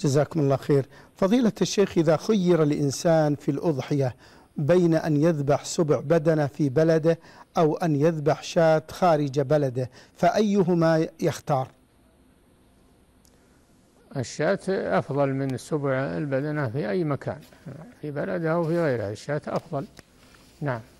جزاكم الله خير فضيلة الشيخ إذا خير الإنسان في الأضحية بين أن يذبح سبع بدنة في بلده أو أن يذبح شاة خارج بلده فأيهما يختار الشاة أفضل من سبع البدنة في أي مكان في بلده أو في غيره الشاة أفضل نعم